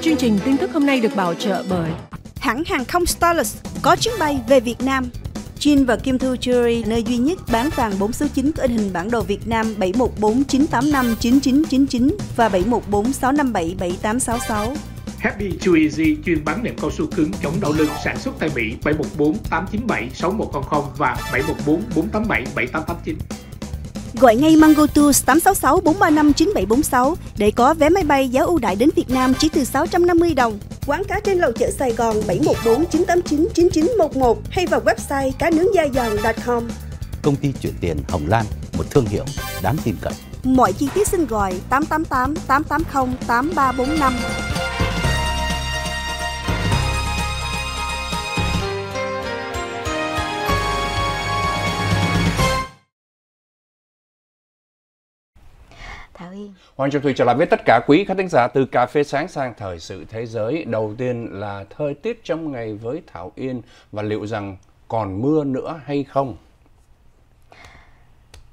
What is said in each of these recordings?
Chương trình tin tức hôm nay được bảo trợ bởi hãng hàng không Starlux có chuyến bay về Việt Nam. Jin và Kim Thu Jewelry, nơi duy nhất bán vàng 4 số 9 có in hình bản đồ Việt Nam 7149859999 và 7146577866. Happy Too Easy chuyên bán nệm cao su cứng chống đau lưng sản xuất tại Mỹ 7148976100 và 7144877889. Gọi ngay Mango Tours 866 435 9746 để có vé máy bay giá ưu đại đến Việt Nam chỉ từ 650 đồng. Quán cá trên lầu chợ Sài Gòn 714 989 9911 hay vào website cá nướng da giòn.com. Công ty chuyển tiền Hồng Lan, một thương hiệu đáng tin cậy. Mọi chi tiết xin gọi 888 880 8345. Thảo Hiên. Hoàng Trọng Thủy trở lại với tất cả quý khán thính giả từ cà phê sáng sang thời sự thế giới. Đầu tiên là thời tiết trong ngày với Thảo Yên và liệu rằng còn mưa nữa hay không?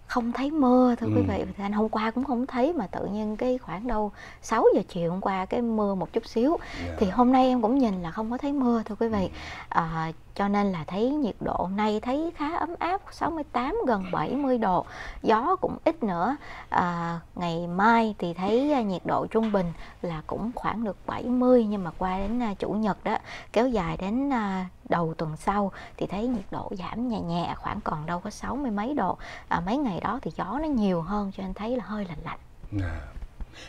không thấy mưa thưa ừ. quý vị anh hôm qua cũng không thấy mà tự nhiên cái khoảng đâu 6 giờ chiều hôm qua cái mưa một chút xíu yeah. Dạ. thì hôm nay em cũng nhìn là không có thấy mưa thưa quý vị ừ. à, cho nên là thấy nhiệt độ nay thấy khá ấm áp 68 gần 70 độ gió cũng ít nữa à, ngày mai thì thấy à, nhiệt độ trung bình là cũng khoảng được 70 nhưng mà qua đến à, chủ nhật đó kéo dài đến à, đầu tuần sau thì thấy nhiệt độ giảm nhẹ nhẹ khoảng còn đâu có sáu mươi mấy độ à, mấy ngày đó thì gió nó nhiều hơn cho nên thấy là hơi lạnh lạnh yeah.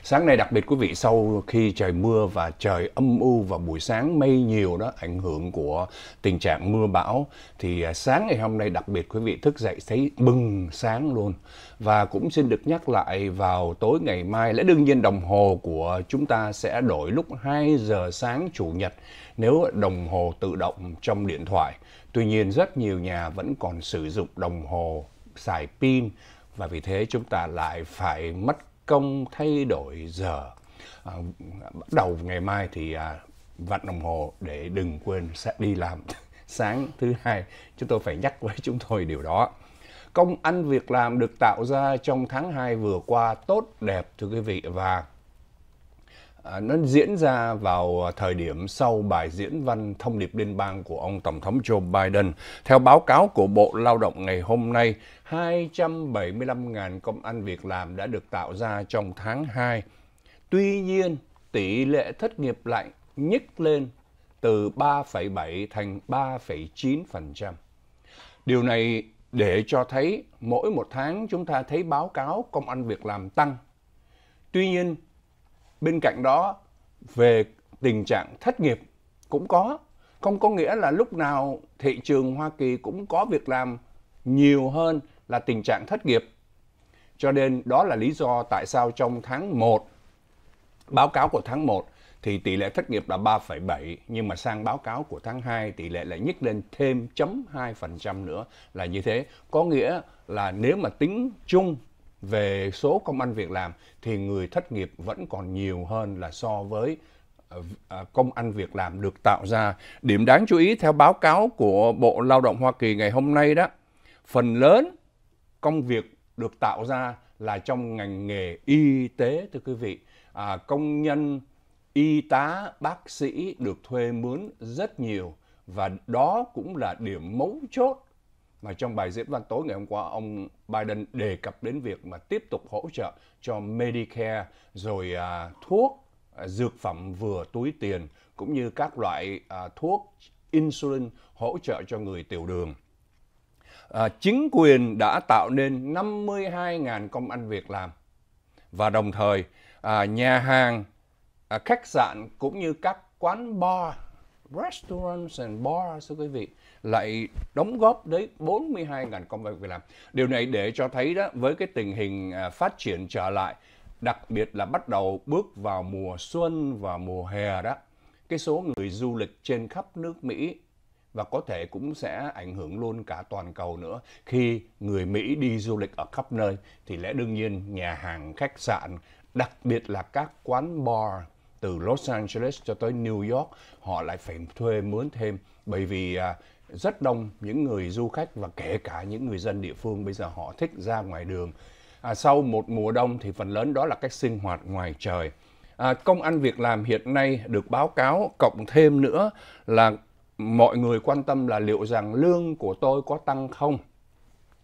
Sáng nay đặc biệt quý vị sau khi trời mưa và trời âm u và buổi sáng mây nhiều đó ảnh hưởng của tình trạng mưa bão thì à, sáng ngày hôm nay đặc biệt quý vị thức dậy thấy bừng sáng luôn. Và cũng xin được nhắc lại vào tối ngày mai lẽ đương nhiên đồng hồ của chúng ta sẽ đổi lúc 2 giờ sáng chủ nhật nếu đồng hồ tự động trong điện thoại. Tuy nhiên rất nhiều nhà vẫn còn sử dụng đồng hồ xài pin và vì thế chúng ta lại phải mất công thay đổi giờ à, bắt đầu ngày mai thì à, vạch đồng hồ để đừng quên sẽ đi làm sáng thứ hai chúng tôi phải nhắc với chúng tôi điều đó công ăn việc làm được tạo ra trong tháng 2 vừa qua tốt đẹp thưa quý vị và à, nó diễn ra vào thời điểm sau bài diễn văn thông điệp liên bang của ông Tổng thống Joe Biden. Theo báo cáo của Bộ Lao động ngày hôm nay, 275.000 công ăn việc làm đã được tạo ra trong tháng 2. Tuy nhiên, tỷ lệ thất nghiệp lại nhích lên từ 3,7 thành 3,9%. Điều này để cho thấy mỗi một tháng chúng ta thấy báo cáo công ăn việc làm tăng. Tuy nhiên, bên cạnh đó về tình trạng thất nghiệp cũng có. Không có nghĩa là lúc nào thị trường Hoa Kỳ cũng có việc làm nhiều hơn là tình trạng thất nghiệp. Cho nên đó là lý do tại sao trong tháng 1, báo cáo của tháng 1 thì tỷ lệ thất nghiệp là 3,7 nhưng mà sang báo cáo của tháng 2 tỷ lệ lại nhích lên thêm chấm 2% nữa là như thế. Có nghĩa là nếu mà tính chung về số công ăn việc làm thì người thất nghiệp vẫn còn nhiều hơn là so với ờ, ờ, công ăn việc làm được tạo ra. Điểm đáng chú ý theo báo cáo của Bộ Lao động Hoa Kỳ ngày hôm nay đó, phần lớn công việc được tạo ra là trong ngành nghề y tế thưa quý vị à, công nhân y tá bác sĩ được thuê mướn rất nhiều và đó cũng là điểm mấu chốt mà trong bài diễn văn tối ngày hôm qua ông Biden đề cập đến việc mà tiếp tục hỗ trợ cho Medicare rồi à, thuốc à, dược phẩm vừa túi tiền cũng như các loại à, thuốc insulin hỗ trợ cho người tiểu đường À, chính quyền đã tạo nên 52.000 công ăn việc làm. Và đồng thời à, nhà hàng, à, khách sạn cũng như các quán bar, restaurants and bars thưa quý vị lại đóng góp đến 42.000 công an việc làm. Điều này để cho thấy đó với cái tình hình à, phát triển trở lại đặc biệt là bắt đầu bước vào mùa xuân và mùa hè đó cái số người du lịch trên khắp nước Mỹ và có thể cũng sẽ ảnh hưởng luôn cả toàn cầu nữa khi người Mỹ đi du lịch ở khắp nơi thì lẽ đương nhiên nhà hàng khách sạn đặc biệt là các quán bar từ Los Angeles cho tới New York họ lại phải thuê mướn thêm bởi vì à, rất đông những người du khách và kể cả những người dân địa phương bây giờ họ thích ra ngoài đường à, sau một mùa đông thì phần lớn đó là cách sinh hoạt ngoài trời à, công ăn việc làm hiện nay được báo cáo cộng thêm nữa là mọi người quan tâm là liệu rằng lương của tôi có tăng không?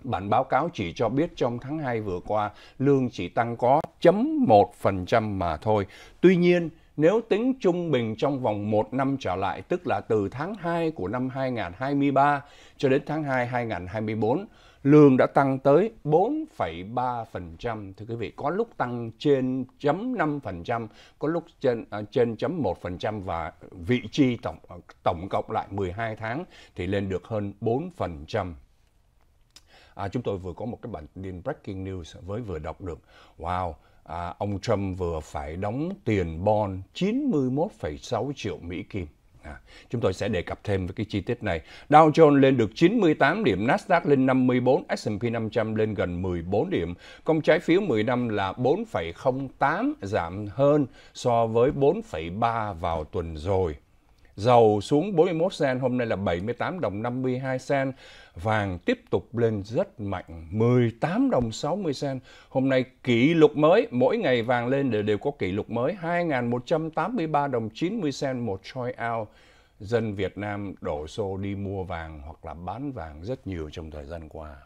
Bản báo cáo chỉ cho biết trong tháng 2 vừa qua, lương chỉ tăng có chấm 1% mà thôi. Tuy nhiên, nếu tính trung bình trong vòng 1 năm trở lại, tức là từ tháng 2 của năm 2023 cho đến tháng 2 2024, lương đã tăng tới 4,3%. Thưa quý vị, có lúc tăng trên 0.5%, có lúc trên uh, trên 0.1% và vị chi tổng tổng cộng lại 12 tháng thì lên được hơn 4%. À, chúng tôi vừa có một cái bản tin breaking news với vừa đọc được. Wow, à, ông Trump vừa phải đóng tiền bond 91,6 triệu Mỹ Kim. À, chúng tôi sẽ đề cập thêm với cái chi tiết này. Dow Jones lên được 98 điểm, Nasdaq lên 54, S&P 500 lên gần 14 điểm. Công trái phiếu 10 năm là 4,08 giảm hơn so với 4,3 vào tuần rồi. Dầu xuống 41 sen, hôm nay là 78 đồng 52 sen. Vàng tiếp tục lên rất mạnh, 18 đồng 60 sen. Hôm nay kỷ lục mới, mỗi ngày vàng lên đều, đều có kỷ lục mới. 2.183 đồng 90 sen một troy ounce. Dân Việt Nam đổ xô đi mua vàng hoặc là bán vàng rất nhiều trong thời gian qua.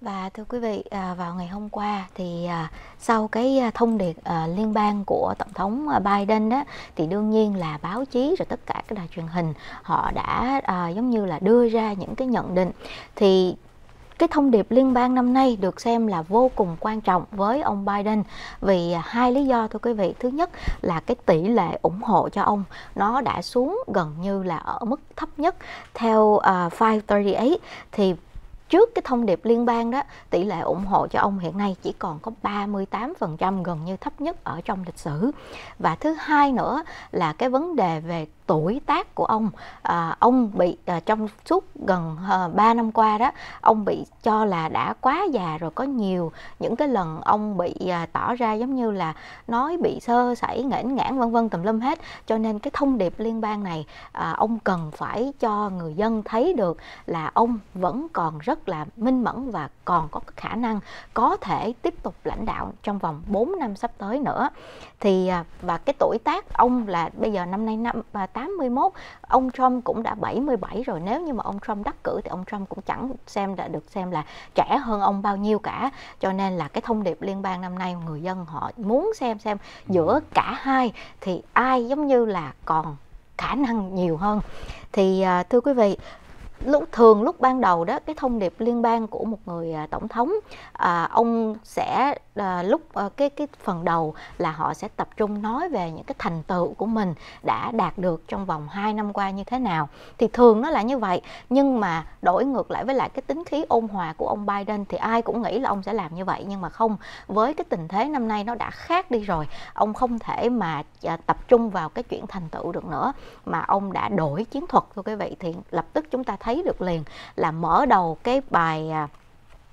Và thưa quý vị, à, vào ngày hôm qua thì à, sau cái à, thông điệp liên bang của Tổng thống Biden đó thì đương nhiên là báo chí rồi tất cả các đài truyền hình họ đã giống như là đưa ra những cái nhận định thì cái thông điệp liên bang năm nay được xem là vô cùng quan trọng với ông Biden vì hai lý do thưa quý vị. Thứ nhất là cái tỷ lệ ủng hộ cho ông nó đã xuống gần như là ở mức thấp nhất theo uh, 538 thì trước cái thông điệp liên bang đó tỷ lệ ủng hộ cho ông hiện nay chỉ còn có 38% gần như thấp nhất ở trong lịch sử và thứ hai nữa là cái vấn đề về tuổi tác của ông à, ông bị à, trong suốt gần à, ờ, 3 năm qua đó ông bị cho là đã quá già rồi có nhiều những cái lần ông bị à, tỏ ra giống như là nói bị sơ sẩy nghển ngãn vân vân tùm lum hết cho nên cái thông điệp liên bang này à, ông cần phải cho người dân thấy được là ông vẫn còn rất là minh mẫn và còn có khả năng có thể tiếp tục lãnh đạo trong vòng 4 năm sắp tới nữa thì à, và cái tuổi tác ông là bây giờ năm nay năm à, 81, ông Trump cũng đã 77 rồi. Nếu như mà ông Trump đắc cử thì ông Trump cũng chẳng xem đã được xem là trẻ hơn ông bao nhiêu cả. Cho nên là cái thông điệp liên bang năm nay người dân họ muốn xem xem giữa cả hai thì ai giống như là còn khả năng nhiều hơn. Thì à, thưa quý vị, lúc thường lúc ban đầu đó cái thông điệp liên bang của một người à, tổng thống à, ông sẽ à, lúc à, cái cái phần đầu là họ sẽ tập trung nói về những cái thành tựu của mình đã đạt được trong vòng 2 năm qua như thế nào thì thường nó là như vậy nhưng mà đổi ngược lại với lại cái tính khí ôn hòa của ông Biden thì ai cũng nghĩ là ông sẽ làm như vậy nhưng mà không với cái tình thế năm nay nó đã khác đi rồi ông không thể mà à, tập trung vào cái chuyện thành tựu được nữa mà ông đã đổi chiến thuật thưa quý vị thì lập tức chúng ta thấy thấy được liền là mở đầu cái bài à,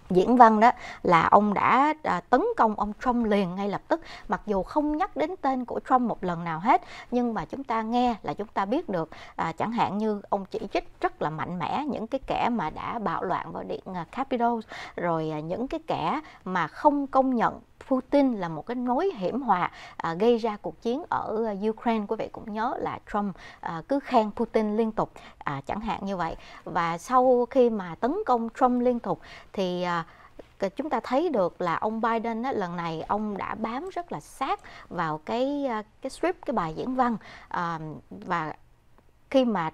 diễn văn đó là ông đã à, tấn công ông Trump liền ngay lập tức mặc dù không nhắc đến tên của Trump một lần nào hết nhưng mà chúng ta nghe là chúng ta biết được à, chẳng hạn như ông chỉ trích rất là mạnh mẽ những cái kẻ mà đã bạo loạn vào điện à, Capitol rồi à, những cái kẻ mà không công nhận Putin là một cái mối hiểm hòa à, gây ra cuộc chiến ở à, Ukraine quý vị cũng nhớ là Trump à, cứ khen Putin liên tục à, chẳng hạn như vậy và sau khi mà tấn công Trump liên tục thì à, chúng ta thấy được là ông Biden á, lần này ông đã bám rất là sát vào cái à, cái strip cái bài diễn văn à, và khi mà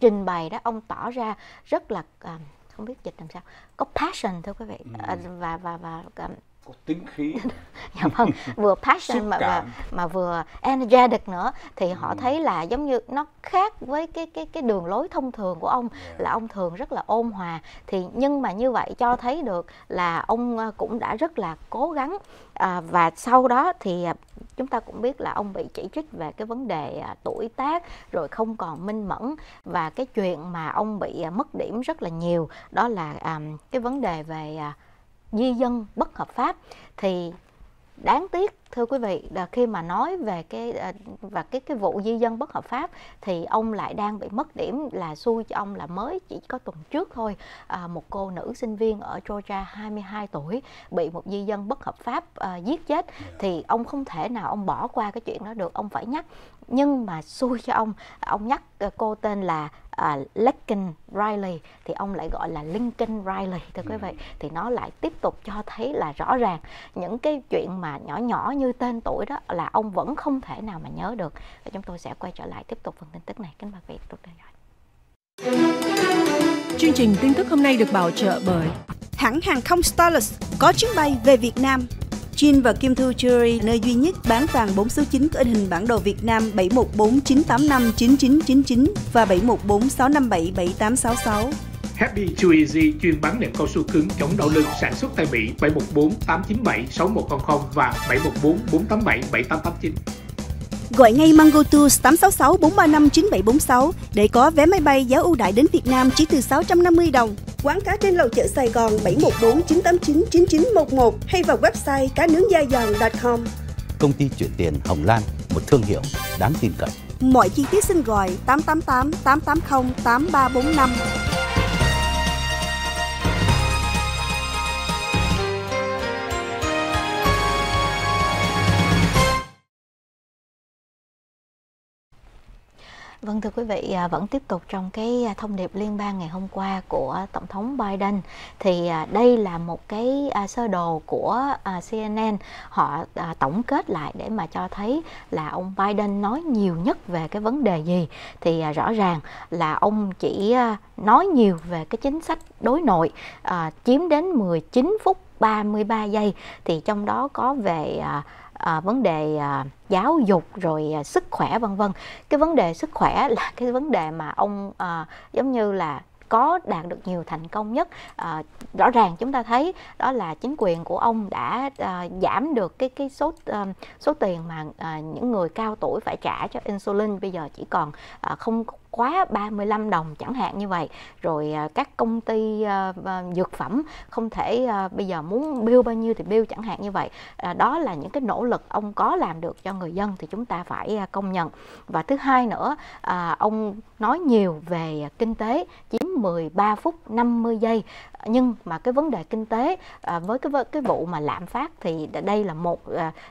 trình bày đó ông tỏ ra rất là à, không biết dịch làm sao có passion thưa quý vị ừ. à, và và và, và có tính khí dạ vâng vừa passion mà, mà mà vừa energetic nữa thì ừ. họ thấy là giống như nó khác với cái cái cái đường lối thông thường của ông yeah. là ông thường rất là ôn hòa thì nhưng mà như vậy cho thấy được là ông ờ, cũng đã rất là cố gắng à, và sau đó thì à, chúng ta cũng biết là ông bị chỉ trích về cái vấn đề à, tuổi tác rồi không còn minh mẫn và cái chuyện mà ông bị à, mất điểm rất là nhiều đó là à, cái vấn đề về à, di dân bất hợp pháp thì đáng tiếc thưa quý vị là khi mà nói về cái à, và cái cái vụ di dân bất hợp pháp thì ông lại đang bị mất điểm là xui cho ông là mới chỉ có tuần trước thôi à, một cô nữ sinh viên ở Georgia 22 tuổi bị một di dân bất hợp pháp à, giết chết thì ông không thể nào ông bỏ qua cái chuyện đó được ông phải nhắc nhưng mà xui cho ông ông nhắc cô tên là à, Lincoln Riley thì ông lại gọi là Lincoln Riley thưa quý ừ. vị thì nó lại tiếp tục cho thấy là rõ ràng những cái chuyện mà nhỏ nhỏ như tên tuổi đó là ông vẫn không thể nào mà nhớ được và chúng tôi sẽ quay trở lại tiếp tục phần tin tức này kính mời quý vị tục theo dõi chương trình tin tức hôm nay được bảo trợ bởi hãng hàng không Starless có chuyến bay về Việt Nam Jin và Kim Thu Jewelry, nơi duy nhất bán vàng 4 số 9 có in hình bản đồ Việt Nam 7149859999 và 7146577866. Happy Too Easy chuyên bán nệm cao su cứng chống đau lưng sản xuất tại Mỹ 7148976100 và 7144877889. Gọi ngay Mango Tours 866 435 9746 để có vé máy bay giá ưu đại đến Việt Nam chỉ từ 650 đồng. Quán cá trên lầu chợ Sài Gòn 714 989 9911 hay vào website cá nướng da giòn.com. Công ty chuyển tiền Hồng Lan, một thương hiệu đáng tin cậy. Mọi chi tiết xin gọi 888 880 8345. Vâng thưa quý vị, à, vẫn tiếp tục trong cái à, thông điệp liên bang ngày hôm qua của Tổng thống Biden thì à, đây là một cái sơ đồ của CNN họ tổng kết lại để mà cho thấy là ông Biden nói nhiều nhất về cái vấn đề gì thì rõ ràng là ông chỉ nói nhiều về cái chính sách đối nội chiếm đến 19 phút 33 giây thì trong đó có về à, vấn đề à, giáo dục rồi à, sức khỏe vân vân cái vấn đề sức khỏe là cái vấn đề mà ông à, giống như là có đạt được nhiều thành công nhất à, rõ ràng chúng ta thấy đó là chính quyền của ông đã à, giảm được cái cái số à, số tiền mà à, những người cao tuổi phải trả cho insulin bây giờ chỉ còn à, không quá 35 đồng chẳng hạn như vậy rồi à, các công ty à, à, dược phẩm không thể bây giờ muốn bill bao nhiêu thì bill chẳng hạn như vậy đó là những cái nỗ lực ông có làm được cho người dân thì chúng ta phải công nhận và thứ hai nữa ông nói nhiều về kinh tế chiếm 13 phút 50 giây nhưng mà cái vấn đề kinh tế với cái cái vụ mà lạm phát thì đây là một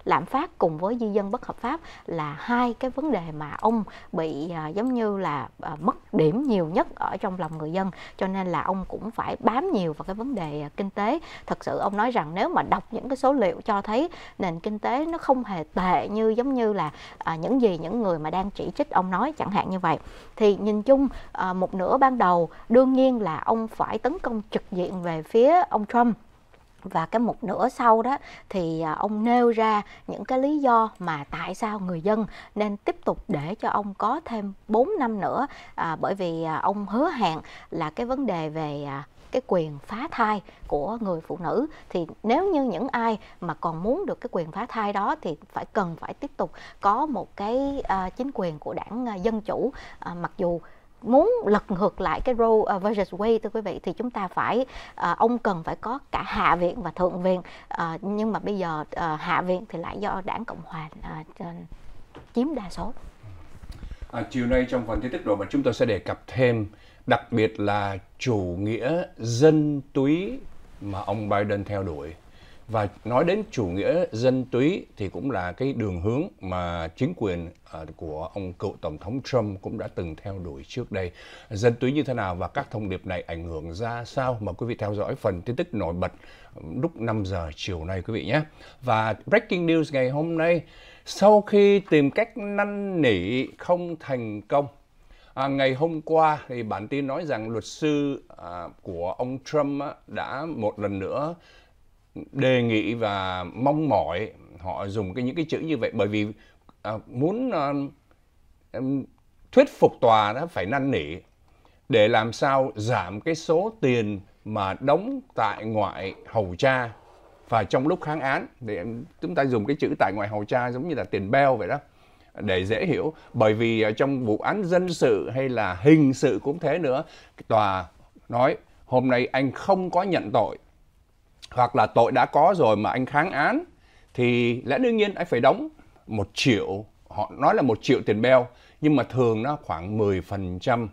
lạm phát cùng với di dân bất hợp pháp là hai cái vấn đề mà ông bị giống như là À, mất điểm nhiều nhất ở trong lòng người dân cho nên là ông cũng phải bám nhiều vào cái vấn đề à, kinh tế thật sự ông nói rằng nếu mà đọc những cái số liệu cho thấy nền kinh tế nó không hề tệ như giống như là à, những gì những người mà đang chỉ trích ông nói chẳng hạn như vậy thì nhìn chung một nửa ban đầu đương nhiên là ông phải tấn công trực diện về phía ông Trump và cái mục nữa sau đó thì à, ông nêu ra những cái lý do mà tại sao người dân nên tiếp tục để cho ông có thêm 4 năm nữa à, bởi vì à, ông hứa hẹn là cái vấn đề về à, cái quyền phá thai của người phụ nữ thì nếu như những ai mà còn muốn được cái quyền phá thai đó thì phải cần phải tiếp tục có một cái chính quyền của đảng dân chủ à, mặc dù muốn lật ngược lại cái Roe ờ, versus Wade thưa quý vị thì chúng ta phải uh, ông cần phải có cả hạ viện và thượng viện uh, nhưng mà bây giờ uh, hạ viện thì lại do đảng cộng hòa uh, chiếm đa số. À, chiều nay trong phần tin tức rồi mà chúng tôi sẽ đề cập thêm đặc biệt là chủ nghĩa dân túy mà ông Biden theo đuổi và nói đến chủ nghĩa dân túy thì cũng là cái đường hướng mà chính quyền ờ, của ông cựu tổng thống Trump cũng đã từng theo đuổi trước đây. Dân túy như thế nào và các thông điệp này ảnh hưởng ra sao mà quý vị theo dõi phần tin tức nổi bật lúc 5 giờ chiều nay quý vị nhé. Và breaking news ngày hôm nay sau khi tìm cách năn nỉ không thành công À, ngày hôm qua thì bản tin nói rằng luật sư à, của ông Trump á, đã một lần nữa đề nghị và mong mỏi họ dùng cái những cái chữ như vậy bởi vì à, muốn à, thuyết phục tòa đó phải năn nỉ để làm sao giảm cái số tiền mà đóng tại ngoại hầu cha và trong lúc kháng án để chúng ta dùng cái chữ tại ngoại hầu cha giống như là tiền beo vậy đó để dễ hiểu bởi vì à, trong vụ án dân sự hay là hình sự cũng thế nữa tòa nói hôm nay anh không có nhận tội hoặc là tội đã có rồi mà anh kháng án thì lẽ đương nhiên anh phải đóng một triệu họ nói là một triệu tiền beo nhưng mà thường nó khoảng 10%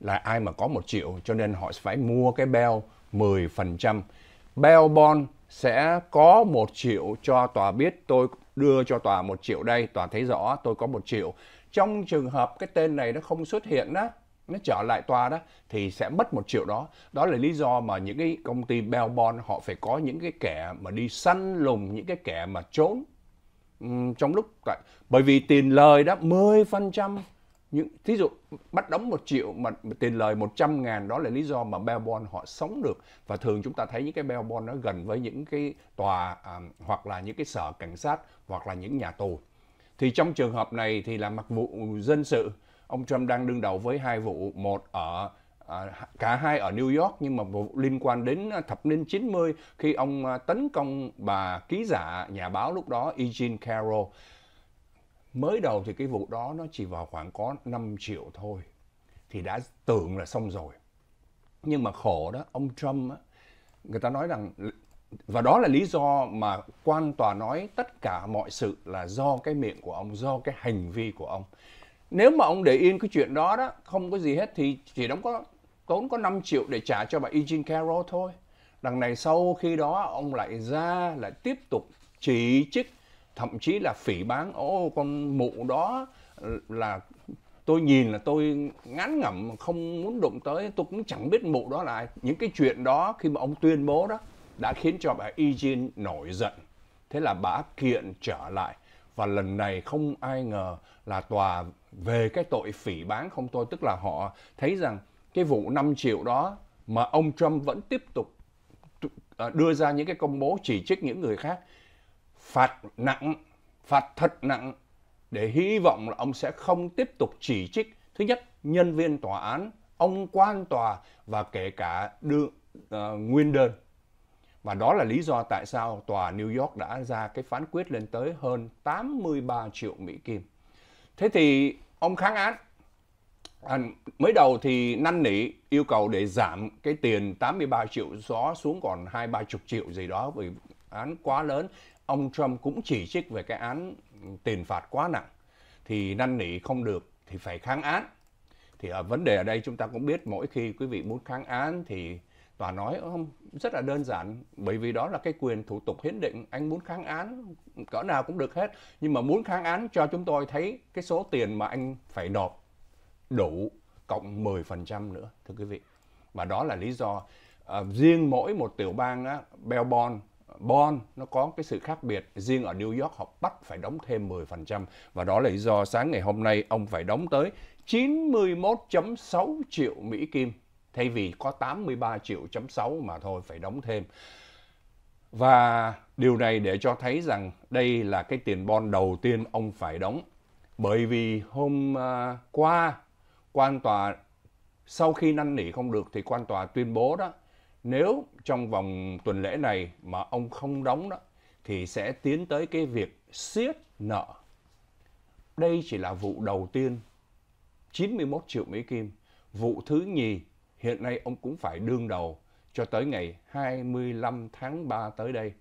là ai mà có một triệu cho nên họ phải mua cái beo 10%. Beo bond sẽ có một triệu cho tòa biết tôi đưa cho tòa một triệu đây, tòa thấy rõ tôi có một triệu. Trong trường hợp cái tên này nó không xuất hiện đó nó trở lại tòa đó thì sẽ mất một triệu đó đó là lý do mà những cái công ty bell bond họ phải có những cái kẻ mà đi săn lùng những cái kẻ mà trốn uhm, trong lúc tại bởi vì tiền lời đó 10% phần trăm những thí dụ bắt đóng một triệu mà tiền lời 100 ngàn đó là lý do mà bell bond họ sống được và thường chúng ta thấy những cái bell bond nó gần với những cái tòa à, hoặc là những cái sở cảnh sát hoặc là những nhà tù thì trong trường hợp này thì là mặc vụ dân sự ông Trump đang đương đầu với hai vụ, một ở À, cả hai ở New York nhưng mà liên quan đến à, thập niên 90 khi ông à, tấn công bà ký giả nhà báo lúc đó Eugene Carroll. Mới đầu thì cái vụ đó nó chỉ vào khoảng có 5 triệu thôi thì đã tưởng là xong rồi. Nhưng mà khổ đó, ông Trump á, người ta nói rằng và đó là lý do mà quan tòa nói tất cả mọi sự là do cái miệng của ông, do cái hành vi của ông nếu mà ông để yên cái chuyện đó đó không có gì hết thì chỉ đóng có tốn có 5 triệu để trả cho bà Eugene Carroll thôi đằng này sau khi đó ông lại ra lại tiếp tục chỉ trích thậm chí là phỉ báng ô con mụ đó là tôi nhìn là tôi ngán ngẩm không muốn đụng tới tôi cũng chẳng biết mụ đó là ai những cái chuyện đó khi mà ông tuyên bố đó đã khiến cho bà Eugene nổi giận thế là bà kiện trở lại và lần này không ai ngờ là tòa về cái tội phỉ bán không thôi tức là họ thấy rằng cái vụ 5 triệu đó mà ông Trump vẫn tiếp tục à, đưa ra những cái công bố chỉ trích những người khác phạt nặng phạt thật nặng để hy vọng là ông sẽ không tiếp tục chỉ trích thứ nhất nhân viên tòa án ông quan tòa và kể cả đưa uh, nguyên đơn và đó là lý do tại sao tòa New York đã ra cái phán quyết lên tới hơn 83 triệu Mỹ Kim. Thế thì ông kháng án. À, mới đầu thì năn nỉ yêu cầu để giảm cái tiền 83 triệu gió xuống còn hai ba chục triệu gì đó vì án quá lớn. Ông Trump cũng chỉ trích về cái án tiền phạt quá nặng. Thì năn nỉ không được thì phải kháng án. Thì ở vấn đề ở đây chúng ta cũng biết mỗi khi quý vị muốn kháng án thì tòa nói không rất là đơn giản bởi vì đó là cái quyền thủ tục hiến định anh muốn kháng án cỡ nào cũng được hết nhưng mà muốn kháng án cho chúng tôi thấy cái số tiền mà anh phải nộp đủ cộng 10% nữa thưa quý vị và đó là lý do à, riêng mỗi một tiểu bang á, Melbourne Bon nó có cái sự khác biệt riêng ở New York họ bắt phải đóng thêm 10% và đó là lý do sáng ngày hôm nay ông phải đóng tới 91.6 triệu Mỹ Kim thay vì có 83 triệu chấm 6 mà thôi phải đóng thêm. Và điều này để cho thấy rằng đây là cái tiền bon đầu tiên ông phải đóng. Bởi vì hôm à, qua quan tòa sau khi năn nỉ không được thì quan tòa tuyên bố đó nếu trong vòng tuần lễ này mà ông không đóng đó thì sẽ tiến tới cái việc siết nợ. Đây chỉ là vụ đầu tiên 91 triệu Mỹ Kim, vụ thứ nhì hiện nay ông cũng phải đương đầu cho tới ngày 25 tháng 3 tới đây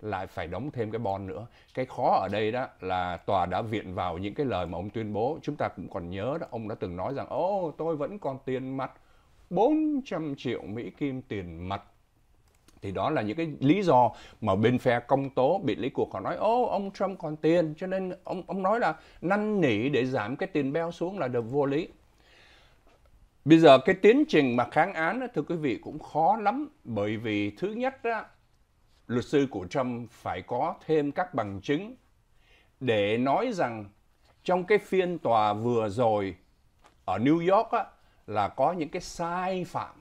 lại phải đóng thêm cái bon nữa. Cái khó ở đây đó là tòa đã viện vào những cái lời mà ông tuyên bố. Chúng ta cũng còn nhớ đó, ông đã từng nói rằng ô tôi vẫn còn tiền mặt 400 triệu Mỹ Kim tiền mặt thì đó là những cái lý do mà bên phe công tố bị lý cuộc họ nói ô ông Trump còn tiền cho nên ông ông nói là năn nỉ để giảm cái tiền beo xuống là được vô lý Bây giờ cái tiến trình mà kháng án đó, thưa quý vị cũng khó lắm bởi vì thứ nhất đó, luật sư của Trump phải có thêm các bằng chứng để nói rằng trong cái phiên tòa vừa rồi ở New York á, là có những cái sai phạm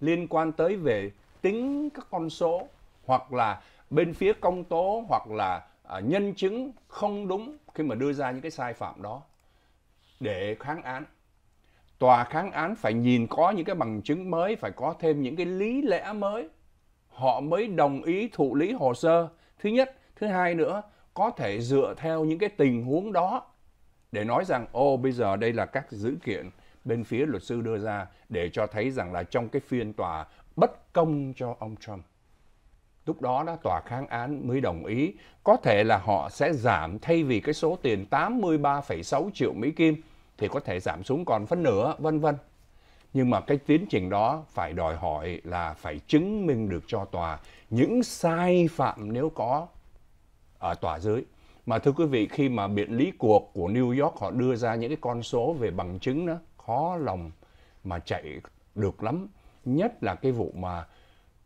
liên quan tới về tính các con số hoặc là bên phía công tố hoặc là à, nhân chứng không đúng khi mà đưa ra những cái sai phạm đó để kháng án tòa kháng án phải nhìn có những cái bằng chứng mới, phải có thêm những cái lý lẽ mới. Họ mới đồng ý thụ lý hồ sơ. Thứ nhất, thứ hai nữa, có thể dựa theo những cái tình huống đó để nói rằng ô bây giờ đây là các dữ kiện bên phía luật sư đưa ra để cho thấy rằng là trong cái phiên tòa bất công cho ông Trump. Lúc đó đó tòa kháng án mới đồng ý, có thể là họ sẽ giảm thay vì cái số tiền 83,6 triệu Mỹ Kim thì có thể giảm xuống còn phân nửa vân vân nhưng mà cái tiến trình đó phải đòi hỏi là phải chứng minh được cho tòa những sai phạm nếu có ở tòa dưới mà thưa quý vị khi mà biện lý cuộc của New York họ đưa ra những cái con số về bằng chứng đó khó lòng mà chạy được lắm nhất là cái vụ mà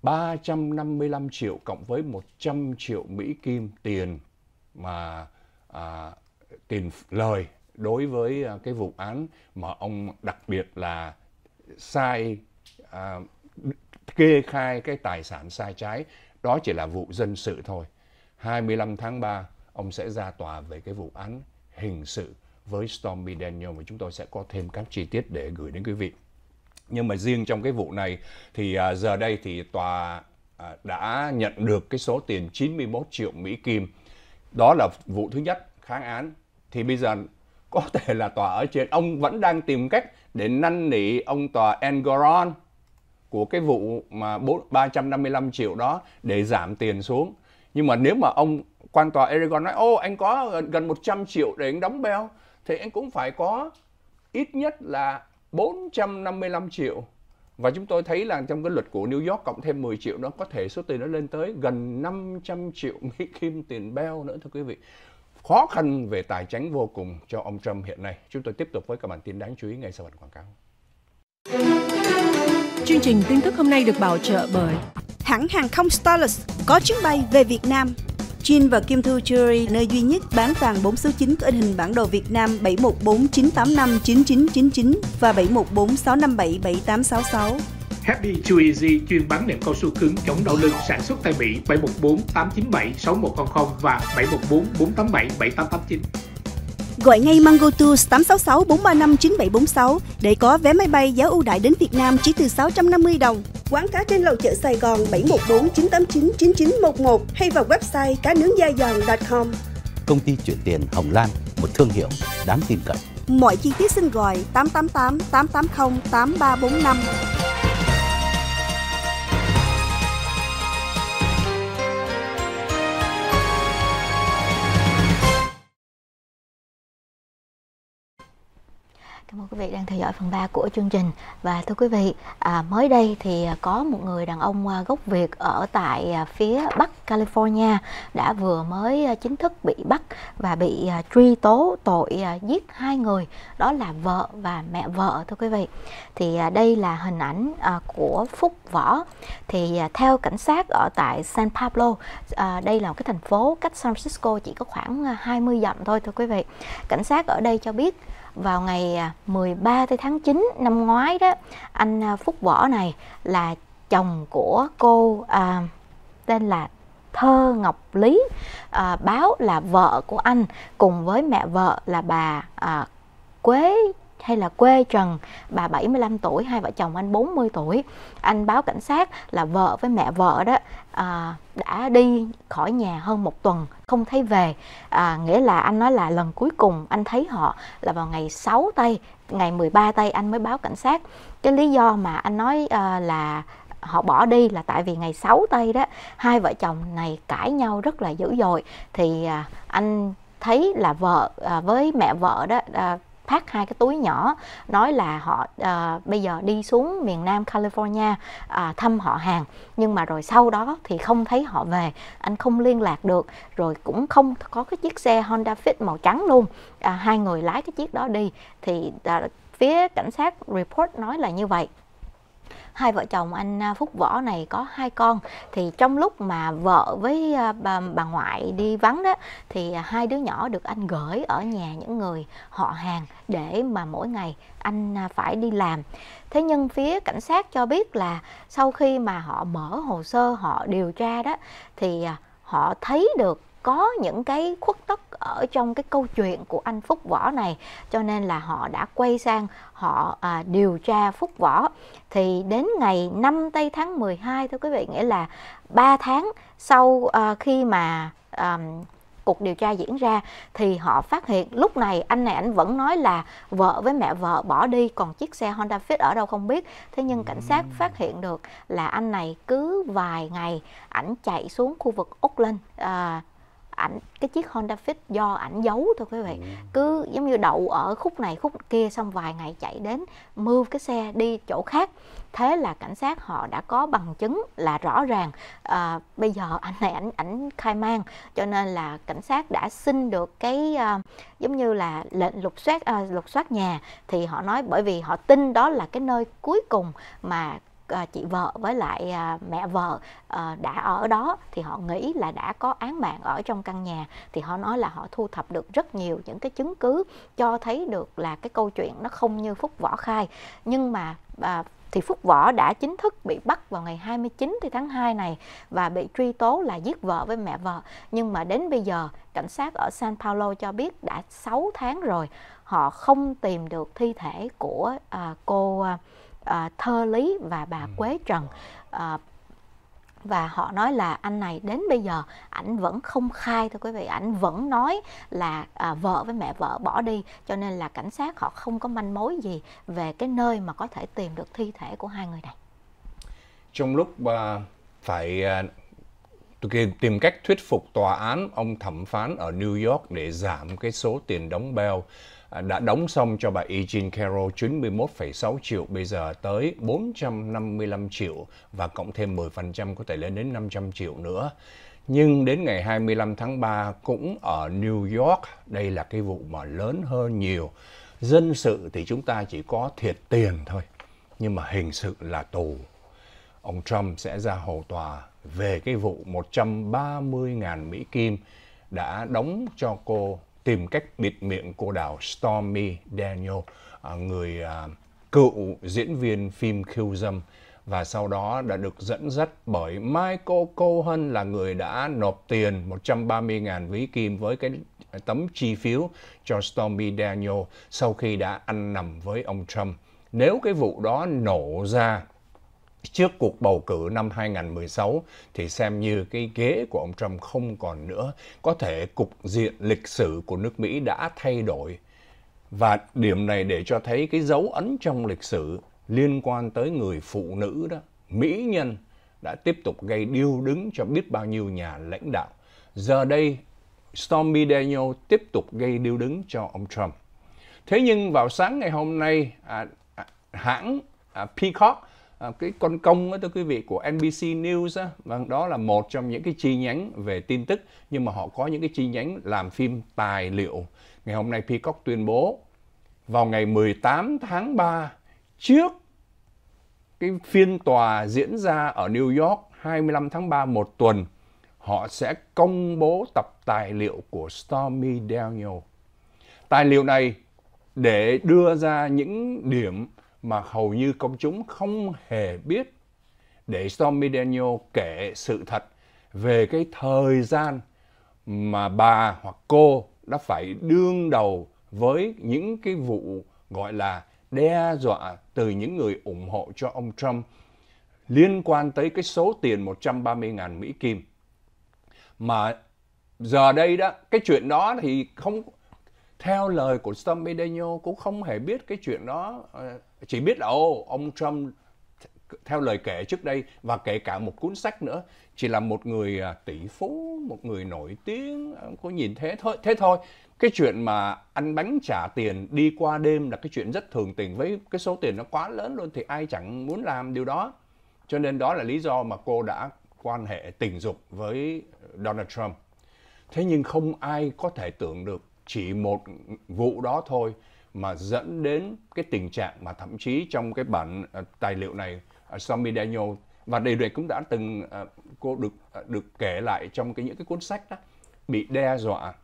355 triệu cộng với 100 triệu Mỹ Kim tiền mà à, tiền lời đối với à, cái vụ án mà ông đặc biệt là sai à, kê khai cái tài sản sai trái đó chỉ là vụ dân sự thôi 25 tháng 3 ông sẽ ra tòa về cái vụ án hình sự với Stormy Daniel và chúng tôi sẽ có thêm các chi tiết để gửi đến quý vị nhưng mà riêng trong cái vụ này thì à, giờ đây thì tòa à, đã nhận được cái số tiền 91 triệu Mỹ Kim đó là vụ thứ nhất kháng án thì bây giờ có thể là tòa ở trên ông vẫn đang tìm cách để năn nỉ ông tòa Engoron của cái vụ mà 4, 355 triệu đó để giảm tiền xuống. Nhưng mà nếu mà ông quan tòa Aragon nói ô anh có gần 100 triệu để anh đóng beo thì anh cũng phải có ít nhất là 455 triệu. Và chúng tôi thấy là trong cái luật của New York cộng thêm 10 triệu đó có thể số tiền nó lên tới gần 500 triệu Mỹ Kim tiền beo nữa thưa quý vị khó khăn về tài chính vô cùng cho ông Trump hiện nay. Chúng tôi tiếp tục với các bản tin đáng chú ý ngay sau bản quảng cáo. Chương trình tin tức hôm nay được bảo trợ bởi hãng hàng không Starlux có chuyến bay về Việt Nam. Jin và Kim Thu Jewelry, nơi duy nhất bán vàng 4 số 9 có hình bản đồ Việt Nam 714 985 9999 và 714 657 7866. Happy Too Easy chuyên bán nệm cao su cứng chống đau lưng sản xuất tại Mỹ 714 897 6100 và 714 487 7889. Gọi ngay Mango Tours 866 435 9746 để có vé máy bay giá ưu đãi đến Việt Nam chỉ từ 650 đồng. Quán cá trên lầu chợ Sài Gòn 714 989 9911 hay vào website cá nướng da giòn.com. Công ty chuyển tiền Hồng Lan, một thương hiệu đáng tin cậy. Mọi chi tiết xin gọi 888 880 8345. Cảm ơn quý vị đang theo dõi phần 3 của chương trình và thưa quý vị à, mới đây thì có một người đàn ông à, gốc Việt ở tại à, phía Bắc California đã vừa mới à, chính thức bị bắt và bị truy tố tội giết hai người đó là vợ và mẹ vợ thưa quý vị thì đây là hình ảnh của Phúc Võ thì theo cảnh sát ở tại San Pablo à, đây là một cái thành phố cách San Francisco chỉ có khoảng 20 dặm thôi thưa quý vị cảnh sát ở đây cho biết vào ngày 13 à, tháng 9 năm ngoái đó anh à, Phúc Võ này là chồng của cô à, tên là Thơ Ngọc Lý à, báo là vợ của anh cùng với mẹ vợ là bà à, Quế hay là quê Trần, bà 75 tuổi, hai vợ chồng anh 40 tuổi. Anh báo cảnh sát là vợ với mẹ vợ đó à, đã đi khỏi nhà hơn một tuần, không thấy về. À, nghĩa là anh nói là lần cuối cùng anh thấy họ là vào ngày 6 tây, ngày 13 tây anh mới báo cảnh sát. Cái lý do mà anh nói à, là họ bỏ đi là tại vì ngày 6 tây đó hai vợ chồng này cãi nhau rất là dữ dội thì à, anh thấy là vợ à, với mẹ vợ đó à, phát hai cái túi nhỏ nói là họ uh, bây giờ đi xuống miền nam California uh, thăm họ hàng nhưng mà rồi sau đó thì không thấy họ về anh không liên lạc được rồi cũng không có cái chiếc xe Honda Fit màu trắng luôn uh, hai người lái cái chiếc đó đi thì uh, phía cảnh sát report nói là như vậy hai vợ chồng anh à, Phúc Võ này có hai con thì trong lúc mà vợ với à, bà, bà ngoại đi vắng đó thì à, hai đứa nhỏ được anh gửi ở nhà những người họ hàng để mà mỗi ngày anh phải đi làm thế nhưng phía cảnh sát cho biết là sau khi mà họ mở hồ sơ họ điều tra đó thì họ thấy được có những cái khuất tất ở trong cái câu chuyện của anh Phúc Võ này cho nên là họ đã quay sang họ à, điều tra Phúc Võ thì đến ngày 5 tây tháng 12 thưa quý vị nghĩa là 3 tháng sau à, khi mà à, cuộc điều tra diễn ra thì họ phát hiện lúc này anh này anh vẫn nói là vợ với mẹ vợ bỏ đi còn chiếc xe Honda Fit ở đâu không biết thế nhưng cảnh sát phát hiện được là anh này cứ vài ngày ảnh chạy xuống khu vực Úc Linh à, ảnh cái chiếc Honda Fit do ảnh giấu thôi quý vị ừ. cứ giống như đậu ở khúc này khúc kia xong vài ngày chạy đến move cái xe đi chỗ khác thế là cảnh sát họ đã có bằng chứng là rõ ràng à, bây giờ anh này ảnh ảnh khai mang cho nên là cảnh sát đã xin được cái à, giống như là lệnh lục soát à, lục soát nhà thì họ nói bởi vì họ tin đó là cái nơi cuối cùng mà Ờ, chị vợ với lại à, mẹ vợ ờ, đã ở đó thì họ nghĩ là đã có án mạng ở trong căn nhà thì họ nói là họ thu thập được rất nhiều những cái chứng cứ cho thấy được là cái câu chuyện nó không như Phúc Võ khai nhưng mà à, thì Phúc Võ đã chính thức bị bắt vào ngày 29 tháng 2 này và bị truy tố là giết vợ với mẹ vợ. Nhưng mà đến bây giờ, cảnh sát ở San Paulo cho biết đã 6 tháng rồi, họ không tìm được thi thể của à, cô à, uh, Thơ Lý và bà ừ. Quế Trần uh, và họ nói là anh này đến bây giờ ảnh vẫn không khai thưa quý vị ảnh vẫn nói là à, vợ với mẹ vợ bỏ đi cho nên là cảnh sát họ không có manh mối gì về cái nơi mà có thể tìm được thi thể của hai người này trong lúc uh, phải uh, tìm cách thuyết phục tòa án ông thẩm phán ở New York để giảm cái số tiền đóng beo À, đã đóng xong cho bà E. Jean Carroll 91,6 triệu, bây giờ tới 455 triệu và cộng thêm 10% có thể lên đến 500 triệu nữa. Nhưng đến ngày 25 tháng 3 cũng ở New York, đây là cái vụ mà lớn hơn nhiều. Dân sự thì chúng ta chỉ có thiệt tiền thôi, nhưng mà hình sự là tù. Ông Trump sẽ ra hầu tòa về cái vụ 130.000 Mỹ Kim đã đóng cho cô tìm cách bịt miệng cô đảo Stormy Daniel, à, người à, cựu diễn viên phim khiêu dâm và sau đó đã được dẫn dắt bởi Michael Cohen là người đã nộp tiền 130.000 ví kim với cái tấm chi phiếu cho Stormy Daniel sau khi đã ăn nằm với ông Trump. Nếu cái vụ đó nổ ra trước cuộc bầu cử năm 2016 thì xem như cái ghế của ông Trump không còn nữa. Có thể cục diện lịch sử của nước Mỹ đã thay đổi. Và điểm này để cho thấy cái dấu ấn trong lịch sử liên quan tới người phụ nữ đó, mỹ nhân đã tiếp tục gây điêu đứng cho biết bao nhiêu nhà lãnh đạo. Giờ đây Stormy Daniels tiếp tục gây điêu đứng cho ông Trump. Thế nhưng vào sáng ngày hôm nay, à, à, hãng à, Peacock À, cái con công đó, thưa quý vị của NBC News á, vâng đó là một trong những cái chi nhánh về tin tức nhưng mà họ có những cái chi nhánh làm phim tài liệu. Ngày hôm nay Peacock tuyên bố vào ngày 18 tháng 3 trước cái phiên tòa diễn ra ở New York 25 tháng 3 một tuần họ sẽ công bố tập tài liệu của Stormy Daniels. Tài liệu này để đưa ra những điểm mà hầu như công chúng không hề biết để Stormy Daniel kể sự thật về cái thời gian mà bà hoặc cô đã phải đương đầu với những cái vụ gọi là đe dọa từ những người ủng hộ cho ông Trump liên quan tới cái số tiền 130.000 Mỹ Kim. Mà giờ đây đó, cái chuyện đó thì không theo lời của Stormy Daniel cũng không hề biết cái chuyện đó ờ, chỉ biết là ô ông Trump theo lời kể trước đây và kể cả một cuốn sách nữa chỉ là một người à, tỷ phú một người nổi tiếng à, có nhìn thế thôi thế thôi cái chuyện mà ăn bánh trả tiền đi qua đêm là cái chuyện rất thường tình với cái số tiền nó quá lớn luôn thì ai chẳng muốn làm điều đó cho nên đó là lý do mà cô đã quan hệ tình dục với Donald Trump thế nhưng không ai có thể tưởng được chỉ một vụ đó thôi mà dẫn đến cái tình trạng mà thậm chí trong cái bản ờ, tài liệu này ờ, Stormy Daniel và đề đề cũng đã từng ờ, cô được được kể lại trong cái những cái cuốn sách đó bị đe dọa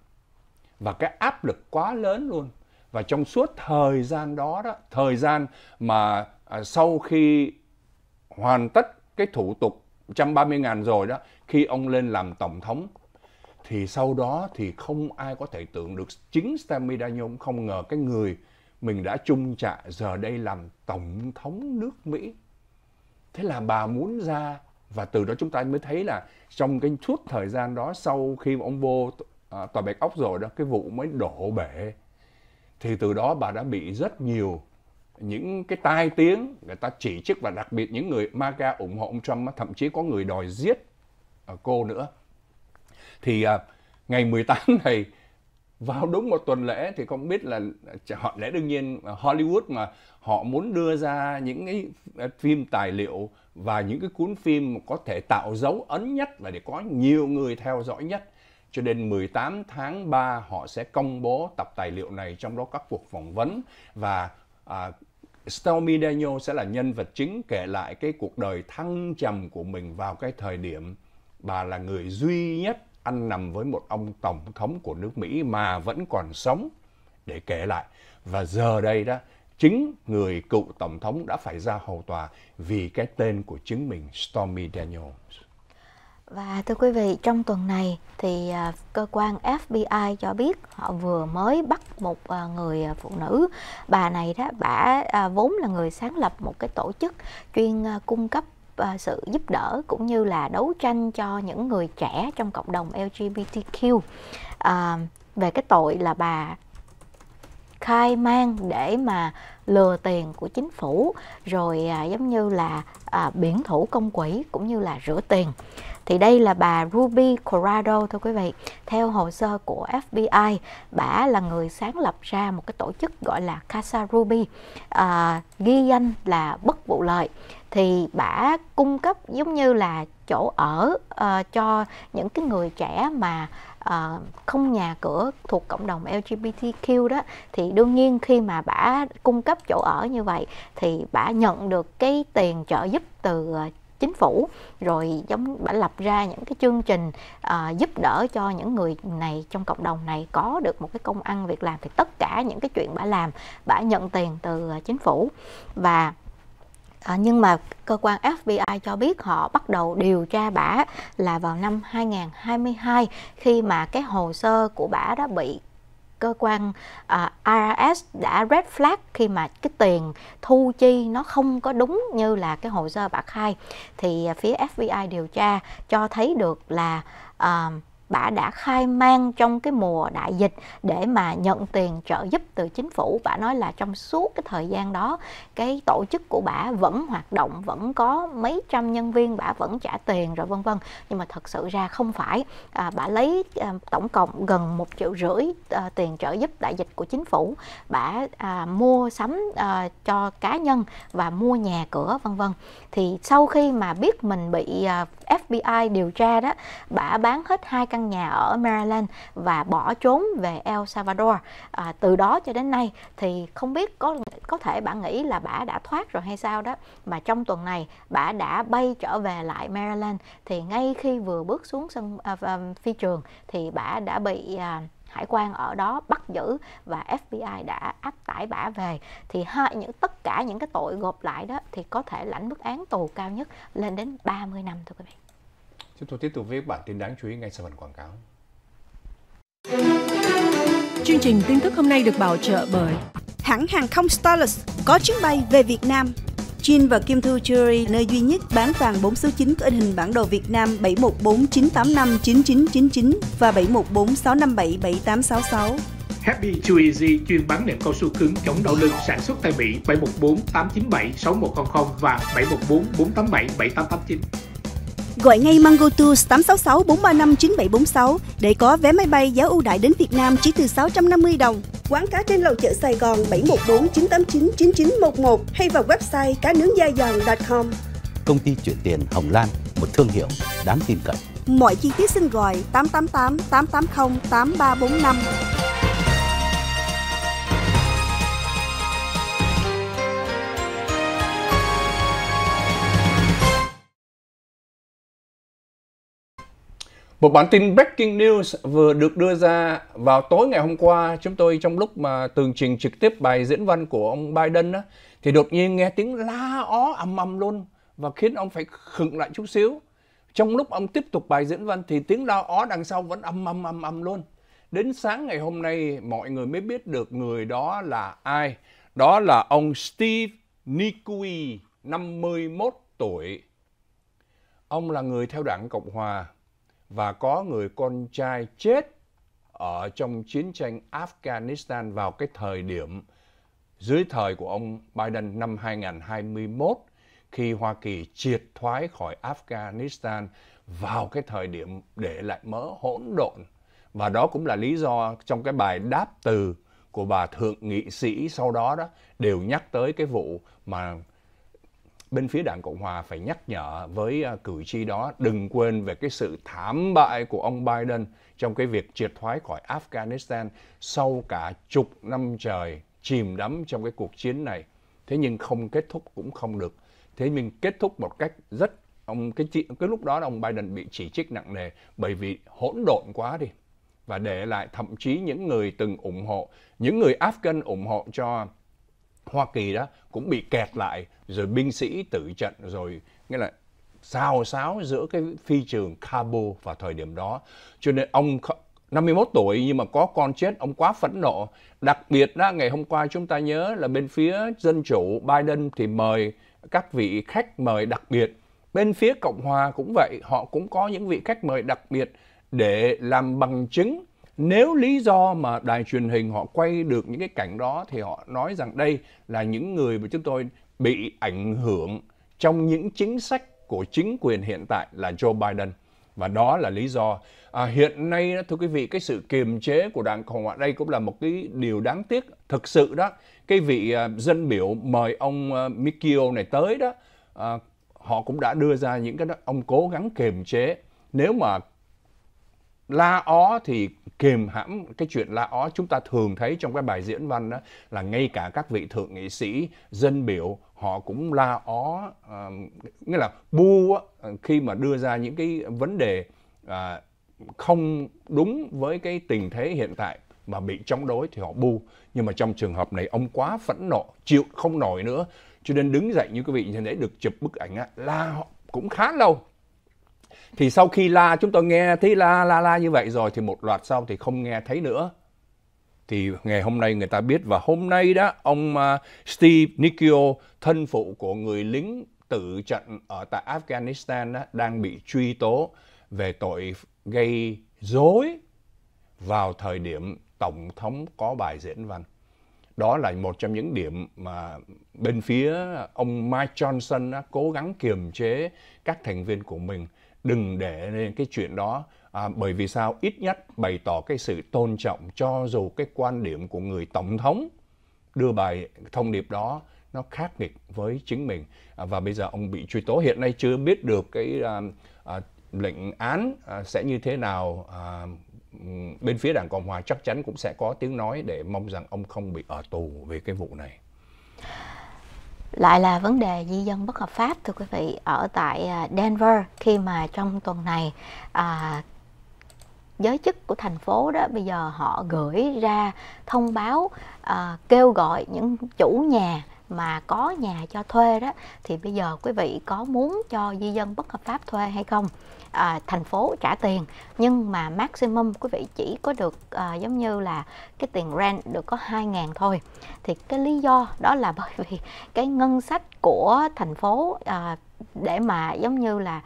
và cái áp lực quá lớn luôn và trong suốt thời gian đó đó thời gian mà sau khi hoàn tất cái thủ tục 130 ngàn rồi đó khi ông lên làm tổng thống thì sau đó thì không ai có thể tưởng được chính Stanley Daniel không ngờ cái người mình đã chung trạ giờ đây làm tổng thống nước Mỹ. Thế là bà muốn ra và từ đó chúng ta mới thấy là trong cái suốt thời gian đó sau khi ông vô à, tòa bạch ốc rồi đó cái vụ mới đổ bể thì từ đó bà đã bị rất nhiều những cái tai tiếng người ta chỉ trích và đặc biệt những người MAGA ủng hộ ông Trump thậm chí có người đòi giết à, cô nữa thì à, ngày 18 này vào đúng một tuần lễ thì không biết là họ lẽ đương nhiên Hollywood mà họ muốn đưa ra những cái à, phim tài liệu và những cái cuốn phim có thể tạo dấu ấn nhất và để có nhiều người theo dõi nhất. Cho nên 18 tháng 3 họ sẽ công bố tập tài liệu này trong đó các cuộc phỏng vấn và à, Stormy Daniels sẽ là nhân vật chính kể lại cái cuộc đời thăng trầm của mình vào cái thời điểm bà là người duy nhất ăn nằm với một ông tổng thống của nước Mỹ mà vẫn còn sống để kể lại. Và giờ đây đó, chính người cựu tổng thống đã phải ra hầu tòa vì cái tên của chính mình Stormy Daniels. Và thưa quý vị, trong tuần này thì à, cơ quan FBI cho biết họ vừa mới bắt một à, người à, phụ nữ. Bà này đó, bà vốn là người sáng lập một cái tổ chức chuyên cung cấp À, sự giúp đỡ cũng như là đấu tranh cho những người trẻ trong cộng đồng LGBTQ à, về cái tội là bà khai mang để mà lừa tiền của chính phủ rồi à, giống như là à, biển thủ công quỹ cũng như là rửa tiền thì đây là bà Ruby Corrado thưa quý vị theo hồ sơ của FBI bà là người sáng lập ra một cái tổ chức gọi là Casa Ruby à, ghi danh là bất vụ lợi thì bả cung cấp giống như là chỗ ở uh, cho những cái người trẻ mà uh, không nhà cửa thuộc cộng đồng LGBTQ đó thì đương nhiên khi mà bả cung cấp chỗ ở như vậy thì bả nhận được cái tiền trợ giúp từ uh, chính phủ rồi giống bả lập ra những cái chương trình uh, giúp đỡ cho những người này trong cộng đồng này có được một cái công ăn việc làm thì tất cả những cái chuyện bà làm bà nhận tiền từ chính phủ và À, nhưng mà cơ quan FBI cho biết họ bắt đầu điều tra bả là vào năm 2022 khi mà cái hồ sơ của bả đã bị cơ quan uh, à, IRS đã red flag khi mà cái tiền thu chi nó không có đúng như là cái hồ sơ bạc khai thì à, phía FBI điều tra cho thấy được là uh, bà đã khai mang trong cái mùa đại dịch để mà nhận tiền trợ giúp từ chính phủ bà nói là trong suốt cái thời gian đó cái tổ chức của bà vẫn hoạt động vẫn có mấy trăm nhân viên bà vẫn trả tiền rồi vân vân nhưng mà thật sự ra không phải à, bà lấy à, tổng cộng gần một triệu rưỡi à, tiền trợ giúp đại dịch của chính phủ bà à, mua sắm à, cho cá nhân và mua nhà cửa vân vân thì sau khi mà biết mình bị à, FBI điều tra đó bà bán hết hai căn nhà ở Maryland và bỏ trốn về El Salvador à, từ đó cho đến nay thì không biết có có thể bạn nghĩ là bà đã thoát rồi hay sao đó mà trong tuần này bà đã bay trở về lại Maryland thì ngay khi vừa bước xuống sân à, à, phi trường thì bà đã bị à, hải quan ở đó bắt giữ và FBI đã áp tải bả về thì hai những tất cả những cái tội gộp lại đó thì có thể lãnh mức án tù cao nhất lên đến 30 năm thưa quý vị. Chúng tôi tiếp tục với bản tin đáng chú ý ngay sau phần quảng cáo. Chương trình tin tức hôm nay được bảo trợ bởi hãng hàng không Starlux có chuyến bay về Việt Nam Jin và Kim Thu Jewelry, nơi duy nhất bán vàng 4 số 9 có in hình bản đồ Việt Nam 7149859999 và 7146577866. Happy Too Easy chuyên bán nệm cao su cứng chống đau lưng sản xuất tại Mỹ 714 897 6100 và 714 487 7889. Gọi ngay Mango Tours 866 435 9746 để có vé máy bay giá ưu đại đến Việt Nam chỉ từ 650 đồng. Quán cá trên lầu chợ Sài Gòn 714 989 9911 hay vào website cá nướng da giòn.com. Công ty chuyển tiền Hồng Lan, một thương hiệu đáng tin cậy. Mọi chi tiết xin gọi 888 880 8345. Một bản tin breaking news vừa được đưa ra vào tối ngày hôm qua, chúng tôi trong lúc mà tường trình trực tiếp bài diễn văn của ông Biden á, thì đột nhiên nghe tiếng la ó ầm ầm luôn và khiến ông phải khựng lại chút xíu. Trong lúc ông tiếp tục bài diễn văn thì tiếng la ó đằng sau vẫn ầm ầm ầm ầm luôn. Đến sáng ngày hôm nay mọi người mới biết được người đó là ai. Đó là ông Steve Nikui, 51 tuổi. Ông là người theo đảng Cộng hòa và có người con trai chết ở trong chiến tranh Afghanistan vào cái thời điểm dưới thời của ông Biden năm 2021 khi Hoa Kỳ triệt thoái khỏi Afghanistan vào cái thời điểm để lại mớ hỗn độn. Và đó cũng là lý do trong cái bài đáp từ của bà thượng nghị sĩ sau đó đó đều nhắc tới cái vụ mà bên phía đảng Cộng Hòa phải nhắc nhở với à, cử tri đó đừng quên về cái sự thảm bại của ông Biden trong cái việc triệt thoái khỏi Afghanistan sau cả chục năm trời chìm đắm trong cái cuộc chiến này. Thế nhưng không kết thúc cũng không được. Thế nhưng kết thúc một cách rất ông cái cái lúc đó ông Biden bị chỉ trích nặng nề bởi vì hỗn độn quá đi và để lại thậm chí những người từng ủng hộ, những người Afghan ủng hộ cho Hoa Kỳ đó cũng bị kẹt lại rồi binh sĩ tử trận rồi nghĩa là xào xáo giữa cái phi trường Kabul vào thời điểm đó. Cho nên ông 51 tuổi nhưng mà có con chết ông quá phẫn nộ. Đặc biệt đó ngày hôm qua chúng ta nhớ là bên phía dân chủ Biden thì mời các vị khách mời đặc biệt. Bên phía Cộng hòa cũng vậy, họ cũng có những vị khách mời đặc biệt để làm bằng chứng nếu lý do mà đài truyền hình họ quay được những cái cảnh đó thì họ nói rằng đây là những người mà chúng tôi bị ảnh hưởng trong những chính sách của chính quyền hiện tại là Joe Biden. Và đó là lý do à, hiện nay đó, thưa quý vị cái sự kiềm chế của đảng Cộng hòa đây cũng là một cái điều đáng tiếc thực sự đó. Cái vị à, dân biểu mời ông à, Mikio này tới đó à, họ cũng đã đưa ra những cái đó, ông cố gắng kiềm chế nếu mà la ó thì kềm hãm cái chuyện la ó chúng ta thường thấy trong cái bài diễn văn đó là ngay cả các vị thượng nghị sĩ dân biểu họ cũng la ó à, nghĩa là bu á, khi mà đưa ra những cái vấn đề à, không đúng với cái tình thế hiện tại mà bị chống đối thì họ bu nhưng mà trong trường hợp này ông quá phẫn nộ chịu không nổi nữa cho nên đứng dậy như quý vị nhìn thấy được chụp bức ảnh á, la cũng khá lâu thì sau khi la chúng tôi nghe thấy la la la như vậy rồi thì một loạt sau thì không nghe thấy nữa thì ngày hôm nay người ta biết và hôm nay đó ông à, Steve Nikio thân phụ của người lính tử trận ở tại Afghanistan đó, đang bị truy tố về tội gây dối vào thời điểm tổng thống có bài diễn văn đó là một trong những điểm mà bên phía ông Mike Johnson đã cố gắng kiềm chế các thành viên của mình đừng để nên cái chuyện đó à, bởi vì sao ít nhất bày tỏ cái sự tôn trọng cho dù cái quan điểm của người tổng thống đưa bài thông điệp đó nó khác nghịch với chính mình à, và bây giờ ông bị truy tố hiện nay chưa biết được cái à, à, lệnh án à, sẽ như thế nào à, bên phía đảng cộng hòa chắc chắn cũng sẽ có tiếng nói để mong rằng ông không bị ở tù về cái vụ này lại là vấn đề di dân bất hợp pháp thưa quý vị ở tại à, Denver khi mà trong tuần này à, giới chức của thành phố đó bây giờ họ gửi ra thông báo à, kêu gọi những chủ nhà mà có nhà cho thuê đó thì bây giờ quý vị có muốn cho di dân bất hợp pháp thuê hay không à, thành phố trả tiền nhưng mà maximum quý vị chỉ có được à, giống như là cái tiền rent được có 2 ngàn thôi thì cái lý do đó là bởi vì cái ngân sách của thành phố à, để mà giống như là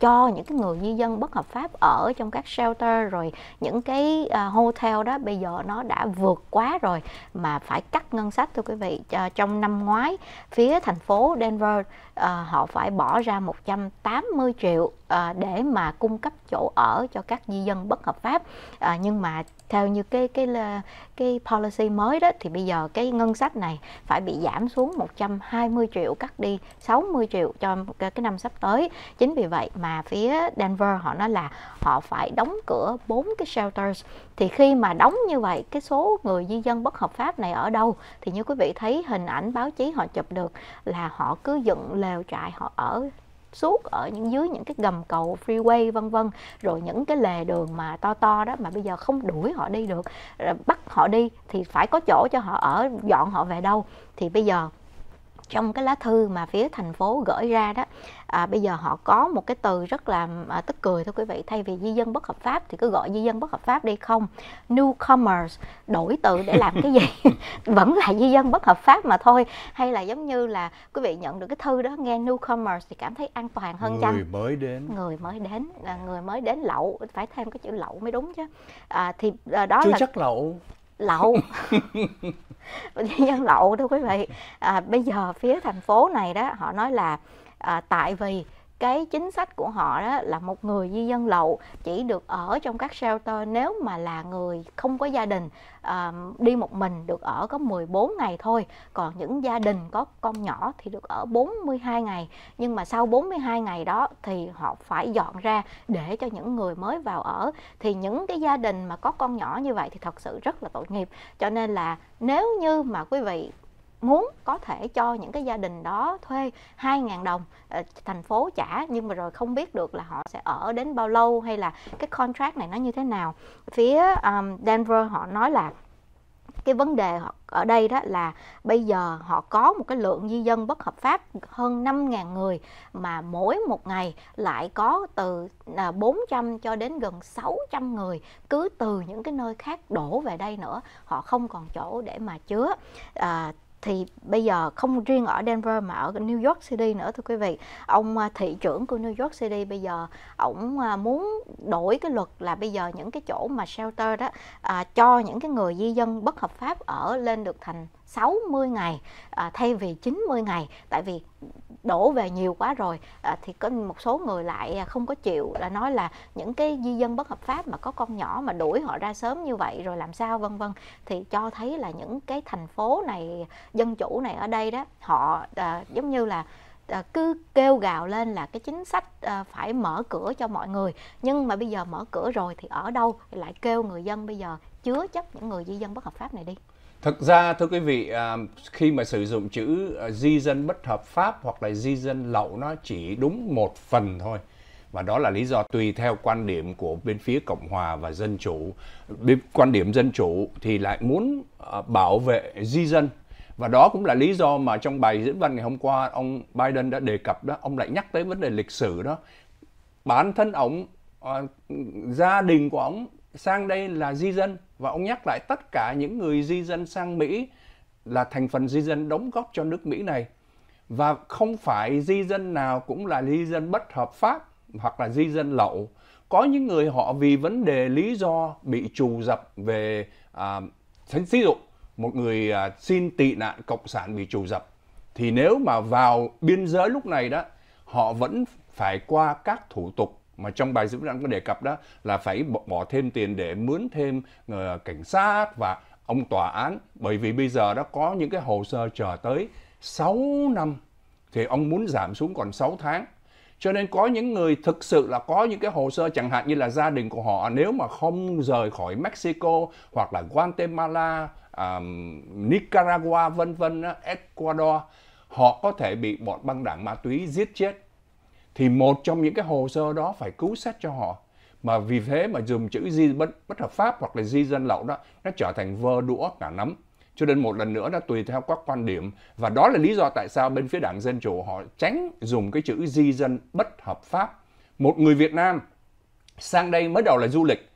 cho những cái người di dân bất hợp pháp ở trong các shelter rồi những cái uh, hotel đó bây giờ nó đã vượt quá rồi mà phải cắt ngân sách thưa quý vị uh, trong năm ngoái phía thành phố Denver uh, họ phải bỏ ra 180 triệu À, để mà cung cấp chỗ ở cho các di dân bất hợp pháp à, nhưng mà theo như cái cái cái policy mới đó thì bây giờ cái ngân sách này phải bị giảm xuống 120 triệu cắt đi 60 triệu cho cái năm sắp tới chính vì vậy mà phía Denver họ nói là họ phải đóng cửa bốn cái shelters thì khi mà đóng như vậy cái số người di dân bất hợp pháp này ở đâu thì như quý vị thấy hình ảnh báo chí họ chụp được là họ cứ dựng lều trại họ ở suốt ở những dưới những cái gầm cầu freeway vân vân rồi những cái lề đường mà to to đó mà bây giờ không đuổi họ đi được bắt họ đi thì phải có chỗ cho họ ở dọn họ về đâu thì bây giờ trong cái lá thư mà phía thành phố gửi ra đó à, bây giờ họ có một cái từ rất là à, tức cười thôi quý vị thay vì di dân bất hợp pháp thì cứ gọi di dân bất hợp pháp đi không newcomers đổi từ để làm cái gì vẫn là di dân bất hợp pháp mà thôi hay là giống như là quý vị nhận được cái thư đó nghe newcomers thì cảm thấy an toàn hơn người chăng người mới đến người mới đến là người mới đến lậu phải thêm cái chữ lậu mới đúng chứ à, thì à, đó Chưa là chắc lậu lậu bệnh nhân lậu đó quý vị à, bây giờ phía thành phố này đó họ nói là à, tại vì cái chính sách của họ đó là một người di dân lậu chỉ được ở trong các shelter nếu mà là người không có gia đình uh, đi một mình được ở có 14 ngày thôi còn những gia đình có con nhỏ thì được ở 42 ngày nhưng mà sau 42 ngày đó thì họ phải dọn ra để cho những người mới vào ở thì những cái gia đình mà có con nhỏ như vậy thì thật sự rất là tội nghiệp cho nên là nếu như mà quý vị muốn có thể cho những cái gia đình đó thuê 2.000 đồng ờ, thành phố trả nhưng mà rồi không biết được là họ sẽ ở đến bao lâu hay là cái contract này nó như thế nào phía um, Denver họ nói là cái vấn đề ở đây đó là bây giờ họ có một cái lượng di dân bất hợp pháp hơn 5.000 người mà mỗi một ngày lại có từ 400 à, cho đến gần 600 người cứ từ những cái nơi khác đổ về đây nữa họ không còn chỗ để mà chứa à, thì bây giờ không riêng ở Denver mà ở New York City nữa thưa quý vị ông à, thị trưởng của New York City bây giờ ổng à, muốn đổi cái luật là bây giờ những cái chỗ mà shelter đó à, cho những cái người di dân bất hợp pháp ở lên được thành 60 ngày à, thay vì 90 ngày tại vì đổ về nhiều quá rồi à, thì có một số người lại à, không có chịu là nói là những cái di dân bất hợp pháp mà có con nhỏ mà đuổi họ ra sớm như vậy rồi làm sao vân vân thì cho thấy là những cái thành phố này dân chủ này ở đây đó họ à, giống như là À, cứ kêu gào lên là cái chính sách à, phải mở cửa cho mọi người nhưng mà bây giờ mở cửa rồi thì ở đâu lại kêu người dân bây giờ chứa chấp những người di dân bất hợp pháp này đi Thực ra thưa quý vị, à, khi mà sử dụng chữ à, di dân bất hợp pháp hoặc là di dân lậu nó chỉ đúng một phần thôi. Và đó là lý do tùy theo quan điểm của bên phía Cộng hòa và Dân Chủ. Bên quan điểm Dân Chủ thì lại muốn à, bảo vệ di dân. Và đó cũng là lý do mà trong bài diễn văn ngày hôm qua ông Biden đã đề cập đó, ông lại nhắc tới vấn đề lịch sử đó. Bản thân ông, gia đình của ông sang đây là di dân và ông nhắc lại tất cả những người di dân sang Mỹ là thành phần di dân đóng góp cho nước Mỹ này và không phải di dân nào cũng là di dân bất hợp pháp hoặc là di dân lậu có những người họ vì vấn đề lý do bị trù dập về à, ví dụ một người à, xin tị nạn cộng sản bị trù dập thì nếu mà vào biên giới lúc này đó họ vẫn phải qua các thủ tục mà trong bài diễn văn có đề cập đó là phải bỏ thêm tiền để mướn thêm ờ, cảnh sát và ông tòa án bởi vì bây giờ đã có những cái hồ sơ chờ tới 6 năm thì ông muốn giảm xuống còn 6 tháng cho nên có những người thực sự là có những cái hồ sơ chẳng hạn như là gia đình của họ nếu mà không rời khỏi Mexico hoặc là Guatemala, um, Nicaragua vân vân, Ecuador họ có thể bị bọn băng đảng ma túy giết chết thì một trong những cái hồ sơ đó phải cứu xét cho họ mà vì thế mà dùng chữ di bất, bất hợp pháp hoặc là di dân lậu đó nó trở thành vơ đũa cả nắm cho nên một lần nữa nó tùy theo các quan điểm và đó là lý do tại sao bên phía đảng dân chủ họ tránh dùng cái chữ di dân bất hợp pháp một người việt nam sang đây mới đầu là du lịch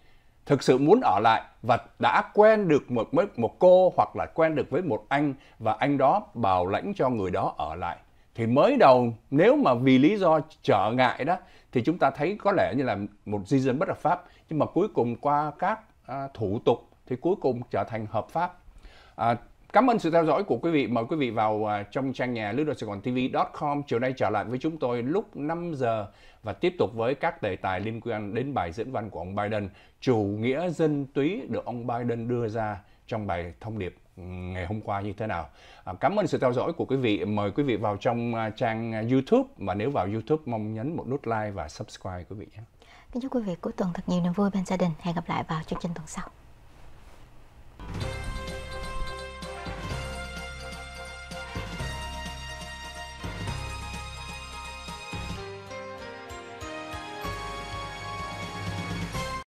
thực sự muốn ở lại và đã quen được một một cô hoặc là quen được với một anh và anh đó bảo lãnh cho người đó ở lại thì mới đầu nếu mà vì lý do trở ngại đó thì chúng ta thấy có lẽ như là một di dân bất hợp pháp nhưng mà cuối cùng qua các à, thủ tục thì cuối cùng trở thành hợp pháp à, cảm ơn sự theo dõi của quý vị mời quý vị vào à, trong trang nhà lướt sài gòn tv com chiều nay trở lại với chúng tôi lúc 5 giờ và tiếp tục với các đề tài liên quan đến bài diễn văn của ông Biden chủ nghĩa dân túy được ông Biden đưa ra trong bài thông điệp ngày hôm qua như thế nào. À, cảm ơn sự theo dõi của quý vị. Mời quý vị vào trong à, trang YouTube và nếu vào YouTube mong nhấn một nút like và subscribe quý vị nhé. Kính chúc quý vị cuối tuần thật nhiều niềm vui bên gia đình. Hẹn gặp lại vào chương trình tuần sau.